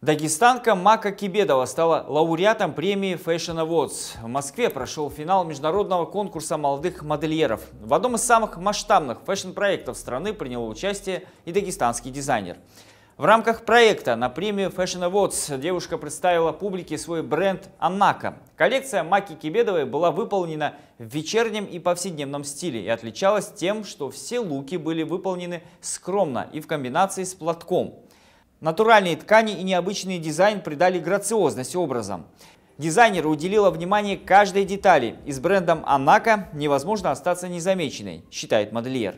Дагестанка Мака Кибедова стала лауреатом премии Fashion Awards. В Москве прошел финал международного конкурса молодых модельеров. В одном из самых масштабных фэшн-проектов страны принял участие и дагестанский дизайнер. В рамках проекта на премию Fashion Awards девушка представила публике свой бренд «Амака». Коллекция Маки Кибедовой была выполнена в вечернем и повседневном стиле и отличалась тем, что все луки были выполнены скромно и в комбинации с платком – Натуральные ткани и необычный дизайн придали грациозность образам. Дизайнер уделила внимание каждой детали, и с брендом Анака невозможно остаться незамеченной, считает модельер.